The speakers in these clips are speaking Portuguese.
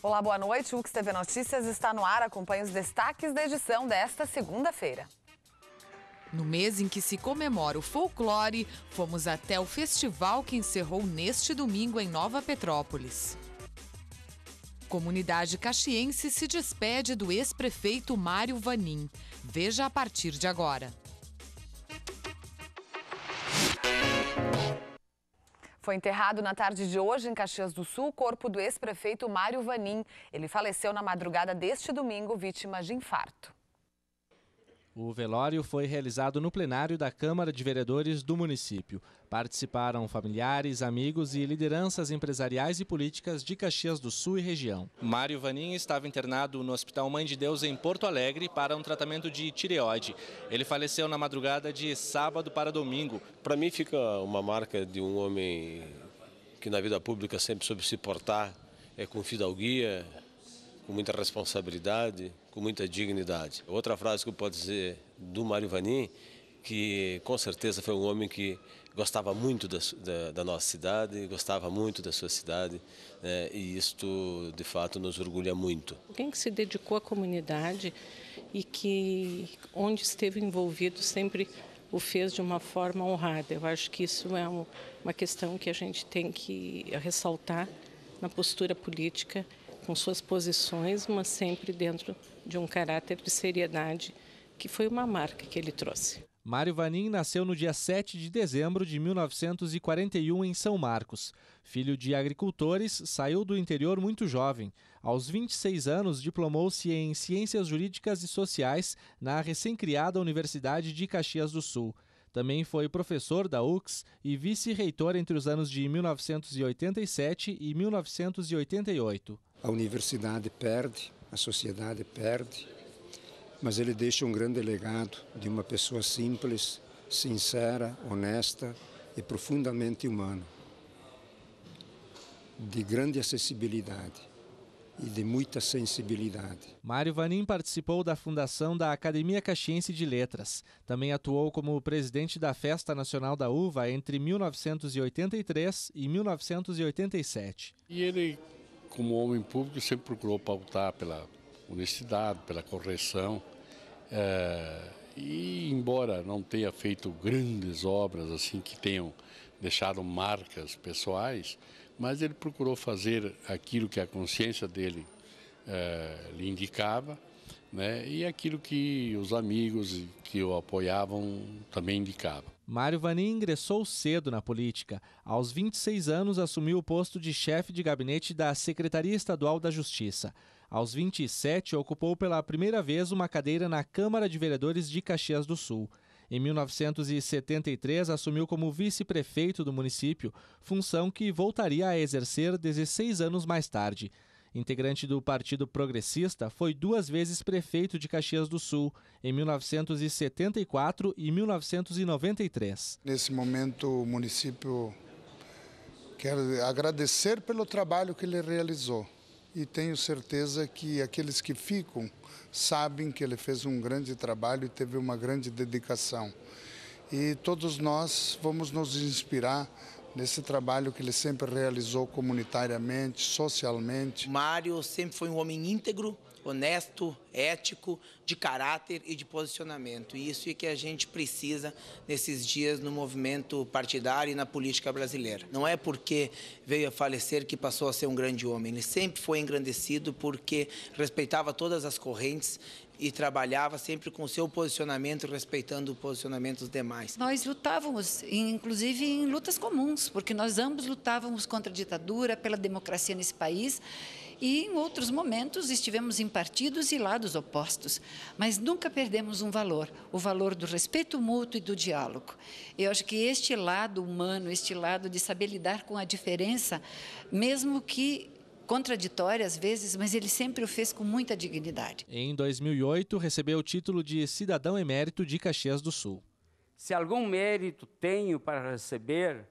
Olá, boa noite. O TV Notícias está no ar. Acompanhe os destaques da edição desta segunda-feira. No mês em que se comemora o folclore, fomos até o festival que encerrou neste domingo em Nova Petrópolis. Comunidade caxiense se despede do ex-prefeito Mário Vanim. Veja a partir de agora. Foi enterrado na tarde de hoje, em Caxias do Sul, o corpo do ex-prefeito Mário Vanim. Ele faleceu na madrugada deste domingo, vítima de infarto. O velório foi realizado no plenário da Câmara de Vereadores do município. Participaram familiares, amigos e lideranças empresariais e políticas de Caxias do Sul e região. Mário Vanin estava internado no Hospital Mãe de Deus em Porto Alegre para um tratamento de tireoide. Ele faleceu na madrugada de sábado para domingo. Para mim fica uma marca de um homem que na vida pública sempre soube se portar, é com fidalguia, com muita responsabilidade, com muita dignidade. Outra frase que eu posso dizer do Mário Vanin, que com certeza foi um homem que gostava muito da, da, da nossa cidade, gostava muito da sua cidade, né, e isto de fato nos orgulha muito. Alguém que se dedicou à comunidade e que onde esteve envolvido sempre o fez de uma forma honrada. Eu acho que isso é uma questão que a gente tem que ressaltar na postura política com suas posições, mas sempre dentro de um caráter de seriedade, que foi uma marca que ele trouxe. Mário Vanin nasceu no dia 7 de dezembro de 1941 em São Marcos. Filho de agricultores, saiu do interior muito jovem. Aos 26 anos, diplomou-se em Ciências Jurídicas e Sociais na recém-criada Universidade de Caxias do Sul. Também foi professor da UX e vice-reitor entre os anos de 1987 e 1988. A universidade perde, a sociedade perde, mas ele deixa um grande legado de uma pessoa simples, sincera, honesta e profundamente humana, de grande acessibilidade e de muita sensibilidade. Mário Vanim participou da fundação da Academia Caxiense de Letras. Também atuou como presidente da Festa Nacional da Uva entre 1983 e 1987. E ele como homem público, sempre procurou pautar pela honestidade, pela correção. É, e embora não tenha feito grandes obras assim que tenham deixado marcas pessoais, mas ele procurou fazer aquilo que a consciência dele é, lhe indicava, né? E aquilo que os amigos que o apoiavam também indicava. Mário Vanin ingressou cedo na política. Aos 26 anos, assumiu o posto de chefe de gabinete da Secretaria Estadual da Justiça. Aos 27, ocupou pela primeira vez uma cadeira na Câmara de Vereadores de Caxias do Sul. Em 1973, assumiu como vice-prefeito do município, função que voltaria a exercer 16 anos mais tarde integrante do Partido Progressista, foi duas vezes prefeito de Caxias do Sul, em 1974 e 1993. Nesse momento, o município quer agradecer pelo trabalho que ele realizou. E tenho certeza que aqueles que ficam sabem que ele fez um grande trabalho e teve uma grande dedicação. E todos nós vamos nos inspirar nesse trabalho que ele sempre realizou comunitariamente, socialmente. Mário sempre foi um homem íntegro, honesto, ético, de caráter e de posicionamento. E isso é que a gente precisa nesses dias no movimento partidário e na política brasileira. Não é porque veio a falecer que passou a ser um grande homem. Ele sempre foi engrandecido porque respeitava todas as correntes e trabalhava sempre com o seu posicionamento, respeitando o posicionamento dos demais. Nós lutávamos, inclusive em lutas comuns, porque nós ambos lutávamos contra a ditadura, pela democracia nesse país e em outros momentos estivemos em partidos e lados opostos, mas nunca perdemos um valor, o valor do respeito mútuo e do diálogo. Eu acho que este lado humano, este lado de saber lidar com a diferença, mesmo que contraditória às vezes, mas ele sempre o fez com muita dignidade. Em 2008, recebeu o título de Cidadão Emérito de Caxias do Sul. Se algum mérito tenho para receber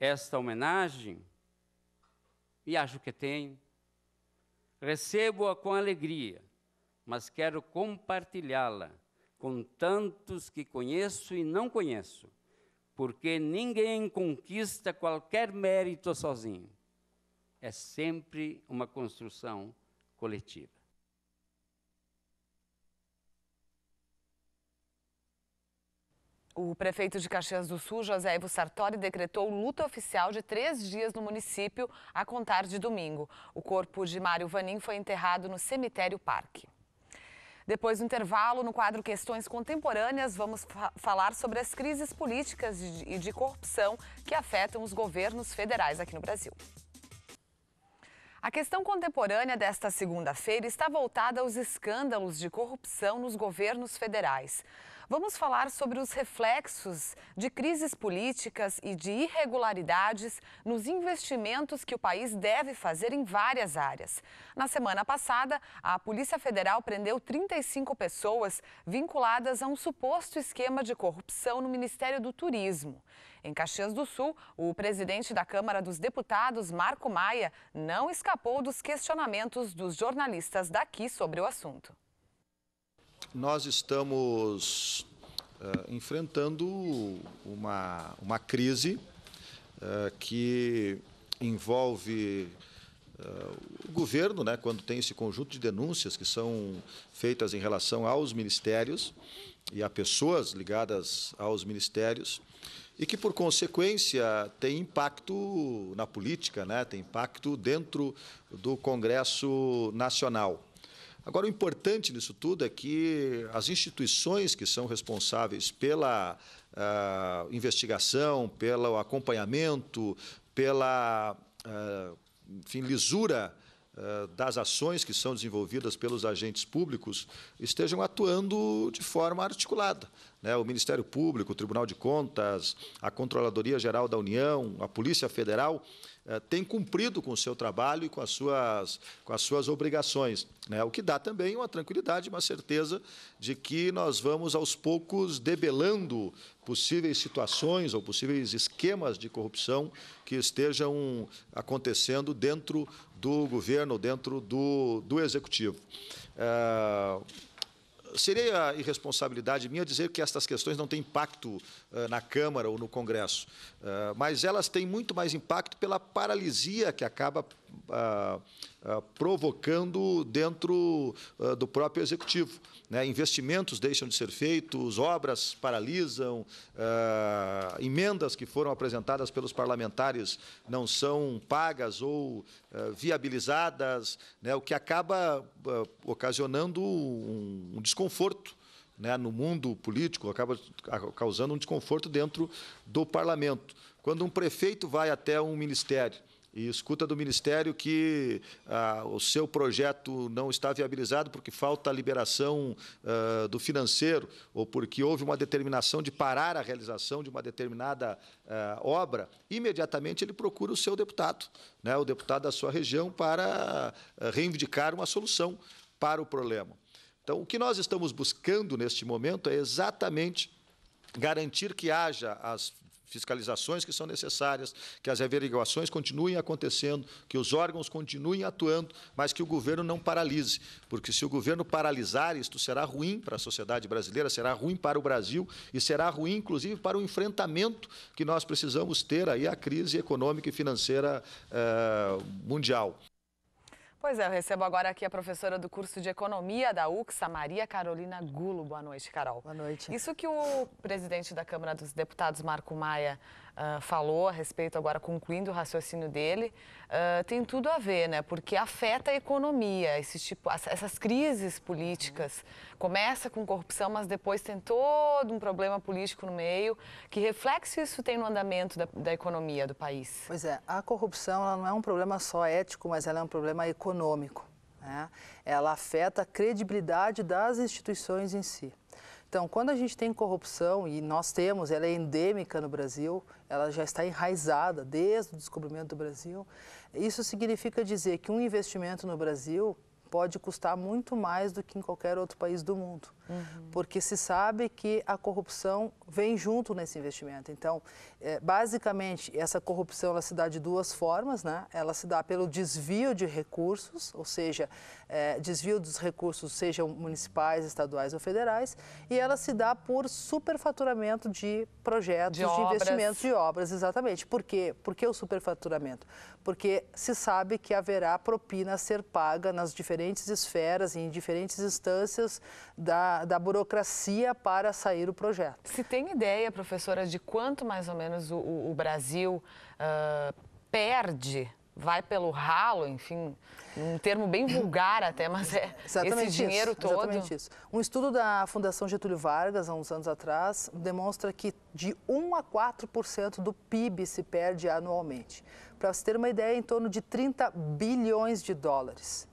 esta homenagem, e acho que tenho, recebo-a com alegria, mas quero compartilhá-la com tantos que conheço e não conheço, porque ninguém conquista qualquer mérito sozinho é sempre uma construção coletiva. O prefeito de Caxias do Sul, José Ivo Sartori, decretou luta oficial de três dias no município a contar de domingo. O corpo de Mário Vanim foi enterrado no cemitério Parque. Depois do intervalo, no quadro Questões Contemporâneas, vamos fa falar sobre as crises políticas e de, de corrupção que afetam os governos federais aqui no Brasil. A questão contemporânea desta segunda-feira está voltada aos escândalos de corrupção nos governos federais. Vamos falar sobre os reflexos de crises políticas e de irregularidades nos investimentos que o país deve fazer em várias áreas. Na semana passada, a Polícia Federal prendeu 35 pessoas vinculadas a um suposto esquema de corrupção no Ministério do Turismo. Em Caxias do Sul, o presidente da Câmara dos Deputados, Marco Maia, não escapou dos questionamentos dos jornalistas daqui sobre o assunto. Nós estamos uh, enfrentando uma, uma crise uh, que envolve eh, o governo, né, quando tem esse conjunto de denúncias que são feitas em relação aos ministérios, e a pessoas ligadas aos ministérios e que, por consequência, tem impacto na política, né? tem impacto dentro do Congresso Nacional. Agora, o importante nisso tudo é que as instituições que são responsáveis pela ah, investigação, pelo acompanhamento, pela ah, enfim, lisura eh, das ações que são desenvolvidas pelos agentes públicos estejam atuando de forma articulada. Né? O Ministério Público, o Tribunal de Contas, a Controladoria Geral da União, a Polícia Federal eh, tem cumprido com o seu trabalho e com as suas, com as suas obrigações. Né? O que dá também uma tranquilidade, uma certeza de que nós vamos, aos poucos, debelando possíveis situações ou possíveis esquemas de corrupção que estejam acontecendo dentro do governo, dentro do, do executivo. É seria irresponsabilidade minha dizer que estas questões não têm impacto eh, na Câmara ou no Congresso, eh, mas elas têm muito mais impacto pela paralisia que acaba ah, ah, provocando dentro ah, do próprio executivo. Né? Investimentos deixam de ser feitos, obras paralisam, emendas que foram apresentadas pelos parlamentares não são pagas ou viabilizadas, né? o que acaba ocasionando um, um desconforto né, no mundo político, acaba causando um desconforto dentro do parlamento. Quando um prefeito vai até um ministério e escuta do Ministério que ah, o seu projeto não está viabilizado porque falta a liberação ah, do financeiro ou porque houve uma determinação de parar a realização de uma determinada ah, obra, imediatamente ele procura o seu deputado, né, o deputado da sua região, para ah, reivindicar uma solução para o problema. Então, o que nós estamos buscando neste momento é exatamente garantir que haja as fiscalizações que são necessárias, que as averiguações continuem acontecendo, que os órgãos continuem atuando, mas que o governo não paralise, porque se o governo paralisar, isto será ruim para a sociedade brasileira, será ruim para o Brasil e será ruim, inclusive, para o enfrentamento que nós precisamos ter aí à crise econômica e financeira eh, mundial. Pois é, eu recebo agora aqui a professora do curso de Economia da UXA, Maria Carolina Gulo. Boa noite, Carol. Boa noite. Isso que o presidente da Câmara dos Deputados, Marco Maia, uh, falou a respeito agora, concluindo o raciocínio dele, uh, tem tudo a ver, né? Porque afeta a economia, esse tipo, essas crises políticas. Começa com corrupção, mas depois tem todo um problema político no meio. Que reflexo isso tem no andamento da, da economia do país? Pois é, a corrupção não é um problema só ético, mas ela é um problema econômico. Né? Ela afeta a credibilidade das instituições em si. Então, quando a gente tem corrupção, e nós temos, ela é endêmica no Brasil, ela já está enraizada desde o descobrimento do Brasil, isso significa dizer que um investimento no Brasil pode custar muito mais do que em qualquer outro país do mundo, uhum. porque se sabe que a corrupção vem junto nesse investimento. Então, é, basicamente, essa corrupção ela se dá de duas formas, né? Ela se dá pelo desvio de recursos, ou seja, é, desvio dos recursos, sejam municipais, estaduais ou federais, e ela se dá por superfaturamento de projetos, de, de investimentos, de obras, exatamente. Por quê? Por que o superfaturamento? Porque se sabe que haverá propina a ser paga nas diferentes diferentes esferas, em diferentes instâncias da, da burocracia para sair o projeto. Se tem ideia, professora, de quanto mais ou menos o, o Brasil uh, perde vai pelo ralo, enfim, um termo bem vulgar até, mas é exatamente esse dinheiro isso, todo. Exatamente isso. Um estudo da Fundação Getúlio Vargas, há uns anos atrás, demonstra que de 1 a 4% do PIB se perde anualmente. Para você ter uma ideia, em torno de 30 bilhões de dólares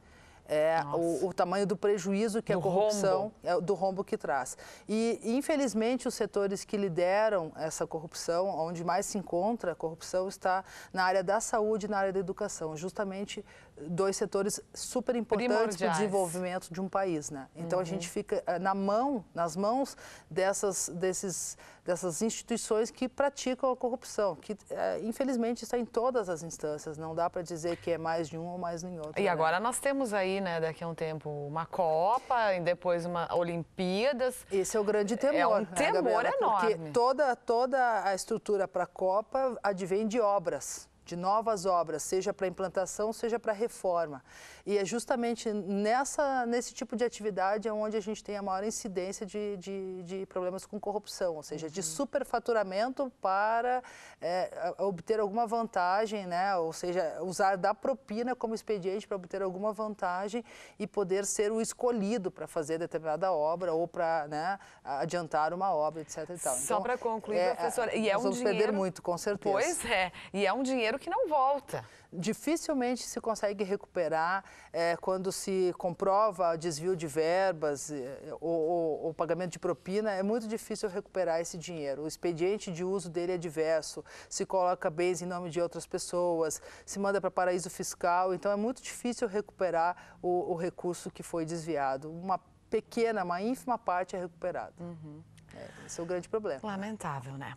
é, o, o, tamanho do prejuízo que do a corrupção, rombo. É, do rombo que traz. E, infelizmente, os setores que lideram essa corrupção, onde mais se encontra a corrupção, está na área da saúde na área da educação, justamente dois setores super importantes para o desenvolvimento de um país, né? Então uhum. a gente uhum. fica eh, na mão, nas mãos dessas, desses, dessas instituições que praticam a corrupção, que eh, infelizmente está em todas as instâncias. Não dá para dizer que é mais de um ou mais nenhum. outro. E né? agora nós temos aí, né, daqui a um tempo, uma Copa e depois uma Olimpíadas. Esse é o grande é temor. É um temor né, Gabriela, enorme. Porque toda toda a estrutura para a Copa advém de obras de novas obras, seja para implantação, seja para reforma. E é justamente nessa, nesse tipo de atividade é onde a gente tem a maior incidência de, de, de problemas com corrupção, ou seja, uhum. de superfaturamento para é, obter alguma vantagem, né? ou seja, usar da propina como expediente para obter alguma vantagem e poder ser o escolhido para fazer determinada obra ou para né, adiantar uma obra, etc. Só então, para concluir, é, é, professora, e é um dinheiro... perder muito, com certeza. Pois é, e é um dinheiro dinheiro que não volta. Dificilmente se consegue recuperar é, quando se comprova desvio de verbas é, ou, ou, ou, pagamento de propina. É muito difícil recuperar esse dinheiro. O expediente de uso dele é diverso. Se coloca bens em nome de outras pessoas, se manda para paraíso fiscal. Então é muito difícil recuperar o, o recurso que foi desviado. Uma pequena, uma ínfima parte é recuperada. Uhum. É, esse é o grande problema. Lamentável, né?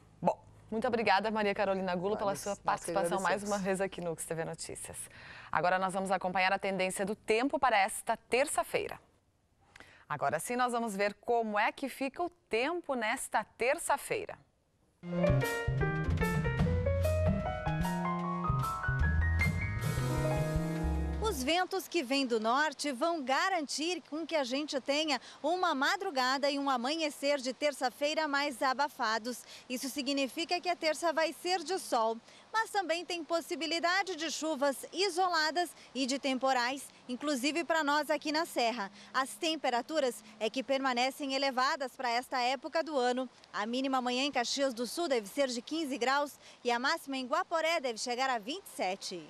Muito obrigada, Maria Carolina Gula, pela sua participação mais uma vez aqui no TV Notícias. Agora nós vamos acompanhar a tendência do tempo para esta terça-feira. Agora sim, nós vamos ver como é que fica o tempo nesta terça-feira. Música Os ventos que vêm do norte vão garantir com que a gente tenha uma madrugada e um amanhecer de terça-feira mais abafados. Isso significa que a terça vai ser de sol, mas também tem possibilidade de chuvas isoladas e de temporais, inclusive para nós aqui na Serra. As temperaturas é que permanecem elevadas para esta época do ano. A mínima amanhã em Caxias do Sul deve ser de 15 graus e a máxima em Guaporé deve chegar a 27.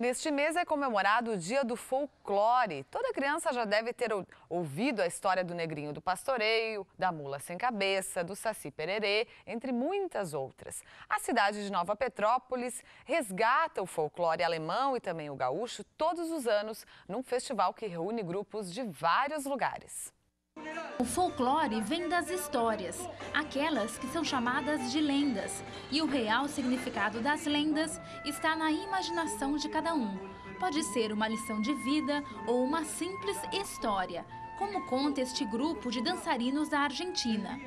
Neste mês é comemorado o Dia do Folclore. Toda criança já deve ter ouvido a história do negrinho do pastoreio, da mula sem cabeça, do saci pererê, entre muitas outras. A cidade de Nova Petrópolis resgata o folclore alemão e também o gaúcho todos os anos num festival que reúne grupos de vários lugares. O folclore vem das histórias, aquelas que são chamadas de lendas. E o real significado das lendas está na imaginação de cada um. Pode ser uma lição de vida ou uma simples história, como conta este grupo de dançarinos da Argentina.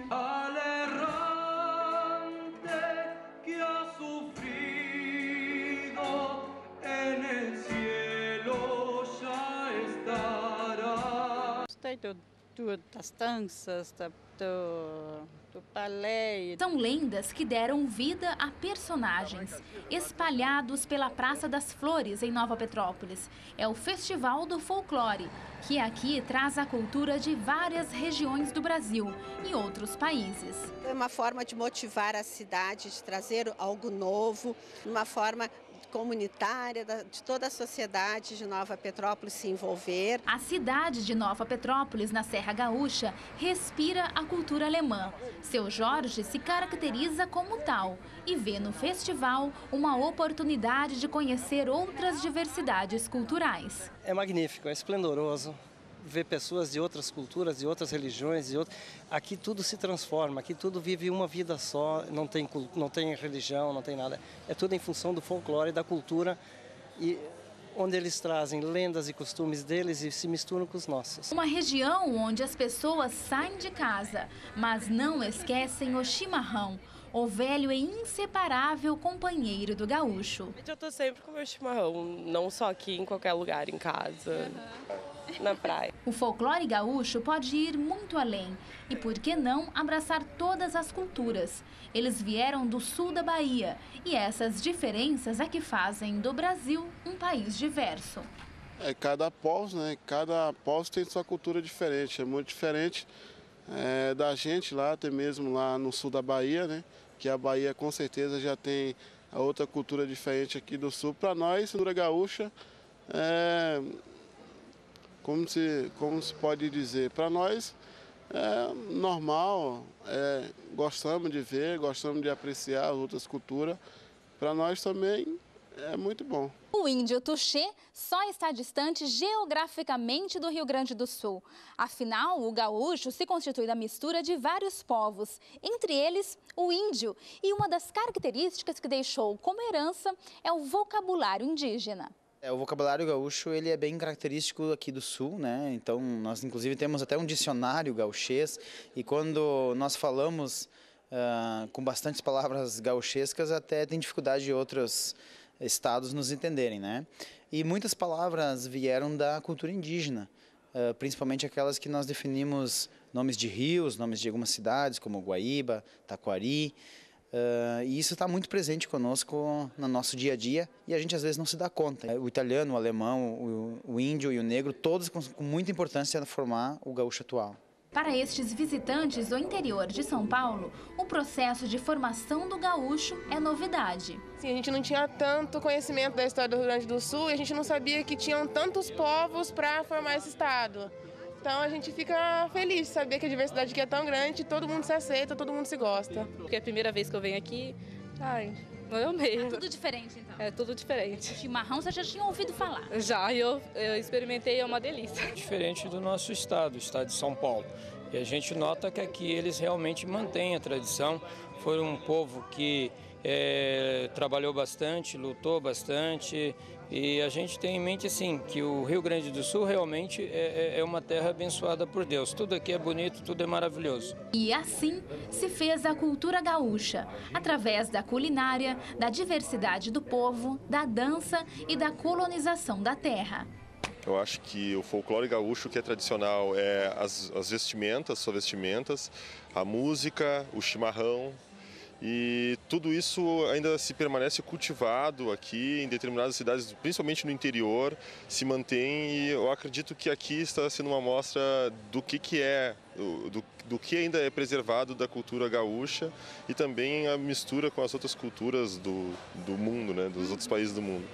tudo das danças, da, do, do balé. São lendas que deram vida a personagens espalhados pela Praça das Flores, em Nova Petrópolis. É o Festival do Folclore, que aqui traz a cultura de várias regiões do Brasil e outros países. É uma forma de motivar a cidade, de trazer algo novo, uma forma comunitária de toda a sociedade de Nova Petrópolis se envolver. A cidade de Nova Petrópolis, na Serra Gaúcha, respira a cultura alemã. Seu Jorge se caracteriza como tal e vê no festival uma oportunidade de conhecer outras diversidades culturais. É magnífico, é esplendoroso ver pessoas de outras culturas, de outras religiões, de outro. aqui tudo se transforma, aqui tudo vive uma vida só, não tem não tem religião, não tem nada. É tudo em função do folclore, da cultura e onde eles trazem lendas e costumes deles e se misturam com os nossos. Uma região onde as pessoas saem de casa, mas não esquecem o chimarrão, o velho é inseparável companheiro do gaúcho. Eu tô sempre com meu chimarrão, não só aqui, em qualquer lugar, em casa. Uhum na praia. O folclore gaúcho pode ir muito além e, por que não, abraçar todas as culturas. Eles vieram do sul da Bahia e essas diferenças é que fazem do Brasil um país diverso. É, cada pós, né? Cada pós tem sua cultura diferente, é muito diferente é, da gente lá, até mesmo lá no sul da Bahia, né? que a Bahia com certeza já tem a outra cultura diferente aqui do sul. Para nós, cultura gaúcha é como se, como se pode dizer, para nós é normal, é, gostamos de ver, gostamos de apreciar as outras culturas. Para nós também é muito bom. O índio Tuxê só está distante geograficamente do Rio Grande do Sul. Afinal, o gaúcho se constitui da mistura de vários povos, entre eles o índio. E uma das características que deixou como herança é o vocabulário indígena. É, o vocabulário gaúcho ele é bem característico aqui do sul, né? Então nós inclusive temos até um dicionário gauchês e quando nós falamos uh, com bastantes palavras gauchescas até tem dificuldade de outras estados nos entenderem, né? E muitas palavras vieram da cultura indígena, eh, principalmente aquelas que nós definimos nomes de rios, nomes de algumas cidades, como Guaíba, Taquari. Eh, e isso está muito presente conosco no nosso dia a dia e a gente às vezes não se dá conta. O italiano, o alemão, o, índio e o negro, todos com, muita importância formar o gaúcho atual. Para estes visitantes do interior de São Paulo, o processo de formação do gaúcho é novidade. Sim, a gente não tinha tanto conhecimento da história do Rio Grande do Sul e a gente não sabia que tinham tantos povos para formar esse estado. Então a gente fica feliz de saber que a diversidade aqui é tão grande, todo mundo se aceita, todo mundo se gosta. Porque é a primeira vez que eu venho aqui, Ai, não eu mesmo. É tá tudo diferente, então? É tudo diferente. Chimarrão você já tinha ouvido falar? Já, eu, eu experimentei, é uma delícia. É diferente do nosso estado, o estado de São Paulo. E a gente nota que aqui eles realmente mantêm a tradição. Foram um povo que é, trabalhou bastante, lutou bastante e a gente tem em mente assim que o Rio Grande do Sul realmente é, é, é uma terra abençoada por Deus. Tudo aqui é bonito, tudo é maravilhoso. E assim se fez a cultura gaúcha, através da culinária, da diversidade do povo, da dança e da colonização da terra. Eu acho que o folclore gaúcho que é tradicional é as, as vestimentas, suas vestimentas, a música, o chimarrão, e tudo isso ainda se permanece cultivado aqui em determinadas cidades, principalmente no interior, se mantém e eu acredito que aqui está sendo uma amostra do que, que é, do, do que ainda é preservado da cultura gaúcha e também a mistura com as outras culturas do, do mundo, né, dos outros países do mundo.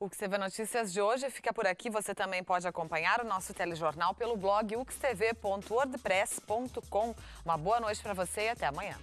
O XTV Notícias de hoje fica por aqui. Você também pode acompanhar o nosso telejornal pelo blog uxtv.wordpress.com. Uma boa noite para você e até amanhã.